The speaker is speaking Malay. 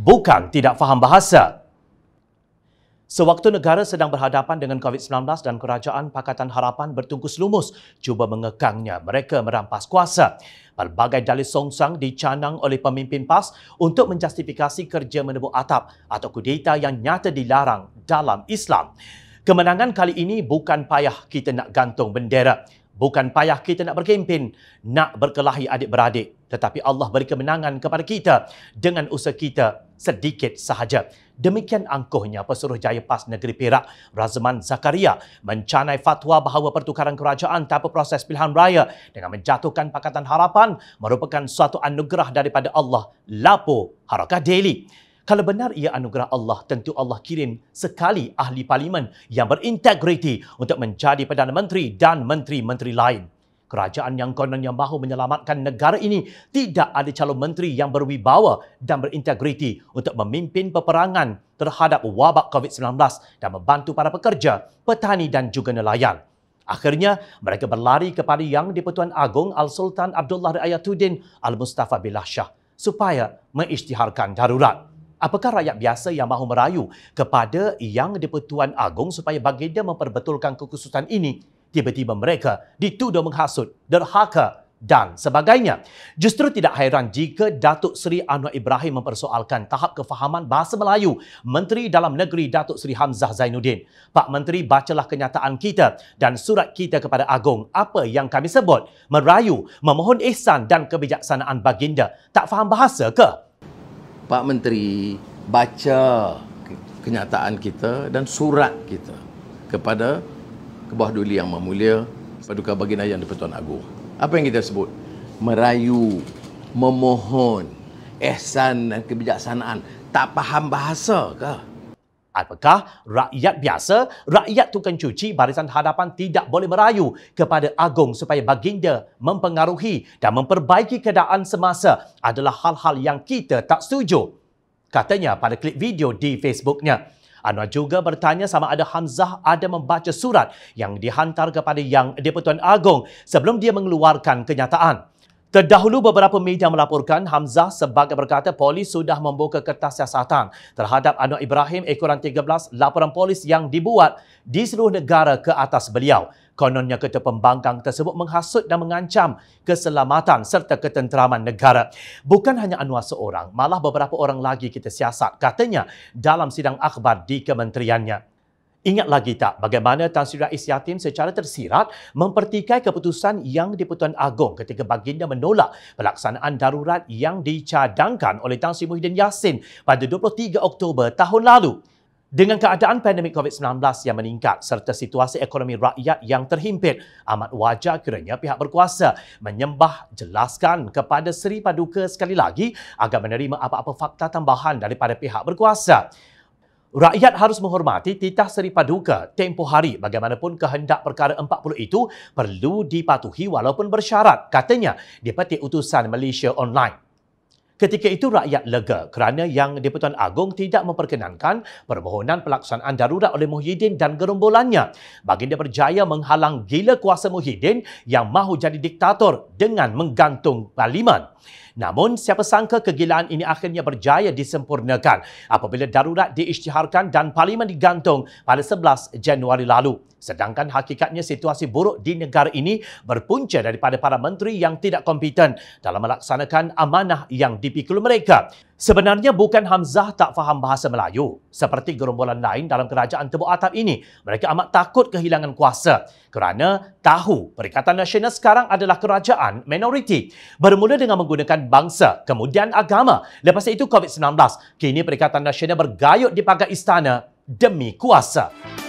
bukan tidak faham bahasa. Sewaktu negara sedang berhadapan dengan COVID-19 dan kerajaan Pakatan Harapan bertungkus lumus cuba mengekangnya, mereka merampas kuasa. Pelbagai dalih songsang dicanang oleh pemimpin PAS untuk menjustifikasi kerja menebu atap atau kudeta yang nyata dilarang dalam Islam. Kemenangan kali ini bukan payah kita nak gantung bendera. Bukan payah kita nak berkempen, nak berkelahi adik-beradik. Tetapi Allah beri kemenangan kepada kita dengan usaha kita sedikit sahaja. Demikian angkuhnya pesuruh jaya PAS Negeri Perak, Razman Zakaria, mencanai fatwa bahawa pertukaran kerajaan tanpa proses pilihan raya dengan menjatuhkan Pakatan Harapan merupakan suatu anugerah daripada Allah, Lapo, Harakah Daily. Kalau benar ia anugerah Allah, tentu Allah kirim sekali ahli parlimen yang berintegriti untuk menjadi Perdana Menteri dan menteri-menteri lain. Kerajaan yang konon yang mahu menyelamatkan negara ini tidak ada calon menteri yang berwibawa dan berintegriti untuk memimpin peperangan terhadap wabak COVID-19 dan membantu para pekerja, petani dan juga nelayan. Akhirnya, mereka berlari kepada Yang di-Pertuan Agong Al-Sultan Abdullah Ayatuddin Al-Mustafa Billah Shah supaya mengisytiharkan darurat. Apakah rakyat biasa yang mahu merayu kepada Yang di-Pertuan Agong supaya Baginda memperbetulkan kekhususan ini? Tiba-tiba mereka dituduh menghasut, derhaka dan sebagainya. Justru tidak hairan jika Datuk Seri Anwar Ibrahim mempersoalkan tahap kefahaman bahasa Melayu Menteri Dalam Negeri Datuk Seri Hamzah Zainuddin. Pak Menteri bacalah kenyataan kita dan surat kita kepada Agong apa yang kami sebut merayu, memohon ihsan dan kebijaksanaan baginda. Tak faham bahasa ke? Pak Menteri baca kenyataan kita dan surat kita kepada Kebah Duli Yang Memulia Paduka Baginda Yang di-Pertuan Agung. Apa yang kita sebut? Merayu, memohon, ehsan dan kebijaksanaan. Tak faham bahasa kah? Apakah rakyat biasa, rakyat tukang cuci barisan hadapan tidak boleh merayu kepada agung supaya baginda mempengaruhi dan memperbaiki keadaan semasa adalah hal-hal yang kita tak setuju. Katanya pada klip video di Facebooknya. Anwar juga bertanya sama ada Hamzah ada membaca surat yang dihantar kepada Yang Dipertuan Agong sebelum dia mengeluarkan kenyataan. Terdahulu beberapa media melaporkan Hamzah sebagai berkata polis sudah membuka kertas siasatan terhadap Anwar Ibrahim ekoran 13 laporan polis yang dibuat di seluruh negara ke atas beliau. Kononnya ketua pembangkang tersebut menghasut dan mengancam keselamatan serta ketenteraman negara. Bukan hanya Anwar seorang, malah beberapa orang lagi kita siasat katanya dalam sidang akhbar di kementeriannya. Ingat lagi tak bagaimana Tan Sri Rais Yatim secara tersirat mempertikai keputusan yang di-Pertuan Agong ketika baginda menolak pelaksanaan darurat yang dicadangkan oleh Tan Sri Muhyiddin Yassin pada 23 Oktober tahun lalu? Dengan keadaan pandemik COVID-19 yang meningkat serta situasi ekonomi rakyat yang terhimpit, amat wajar kiranya pihak berkuasa menyembah jelaskan kepada Seri Paduka sekali lagi agar menerima apa-apa fakta tambahan daripada pihak berkuasa. Rakyat harus menghormati titah Seri Paduka tempoh hari bagaimanapun kehendak perkara 40 itu perlu dipatuhi walaupun bersyarat, katanya di petik utusan Malaysia Online. Ketika itu rakyat lega kerana Yang di-Pertuan Agong tidak memperkenankan permohonan pelaksanaan darurat oleh Muhyiddin dan gerombolannya. Baginda berjaya menghalang gila kuasa Muhyiddin yang mahu jadi diktator dengan menggantung parlimen. Namun, siapa sangka kegilaan ini akhirnya berjaya disempurnakan apabila darurat diisytiharkan dan parlimen digantung pada 11 Januari lalu. Sedangkan hakikatnya situasi buruk di negara ini berpunca daripada para menteri yang tidak kompeten dalam melaksanakan amanah yang di dipikul mereka. Sebenarnya bukan Hamzah tak faham bahasa Melayu. Seperti gerombolan lain dalam kerajaan Tebu Atap ini, mereka amat takut kehilangan kuasa kerana tahu Perikatan Nasional sekarang adalah kerajaan minoriti. Bermula dengan menggunakan bangsa, kemudian agama. Lepas itu COVID-19, kini Perikatan Nasional bergayut di pagar istana demi kuasa.